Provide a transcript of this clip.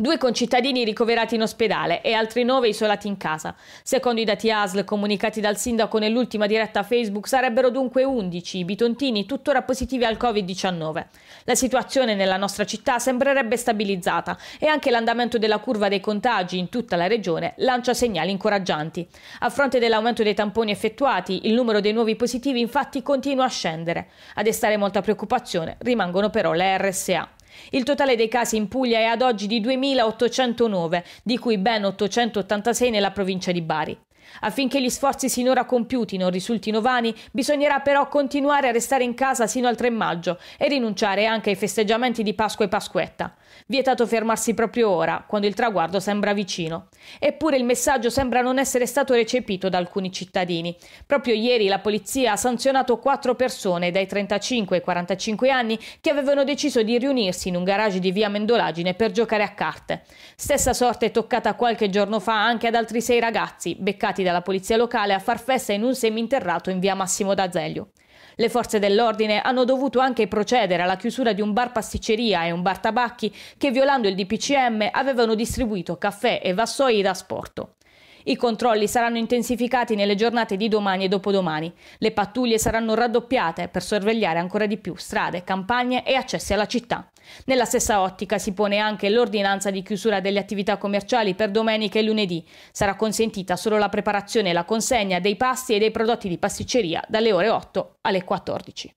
due concittadini ricoverati in ospedale e altri nove isolati in casa. Secondo i dati ASL comunicati dal sindaco nell'ultima diretta Facebook sarebbero dunque 11 i bitontini tuttora positivi al Covid-19. La situazione nella nostra città sembrerebbe stabilizzata e anche l'andamento della curva dei contagi in tutta la regione lancia segnali incoraggianti. A fronte dell'aumento dei tamponi effettuati, il numero dei nuovi positivi infatti continua a scendere. A destare molta preoccupazione rimangono però le RSA. Il totale dei casi in Puglia è ad oggi di 2.809, di cui ben 886 nella provincia di Bari. Affinché gli sforzi sinora compiuti non risultino vani, bisognerà però continuare a restare in casa sino al 3 maggio e rinunciare anche ai festeggiamenti di Pasqua e Pasquetta. Vietato fermarsi proprio ora, quando il traguardo sembra vicino. Eppure il messaggio sembra non essere stato recepito da alcuni cittadini. Proprio ieri la polizia ha sanzionato quattro persone dai 35 ai 45 anni che avevano deciso di riunirsi in un garage di via Mendolagine per giocare a carte. Stessa sorte è toccata qualche giorno fa anche ad altri sei ragazzi, beccati impiegati dalla polizia locale a far festa in un seminterrato in via Massimo d'Azeglio. Le forze dell'ordine hanno dovuto anche procedere alla chiusura di un bar pasticceria e un bar tabacchi che violando il DPCM avevano distribuito caffè e vassoi da sporto. I controlli saranno intensificati nelle giornate di domani e dopodomani. Le pattuglie saranno raddoppiate per sorvegliare ancora di più strade, campagne e accessi alla città. Nella stessa ottica si pone anche l'ordinanza di chiusura delle attività commerciali per domenica e lunedì. Sarà consentita solo la preparazione e la consegna dei pasti e dei prodotti di pasticceria dalle ore 8 alle 14.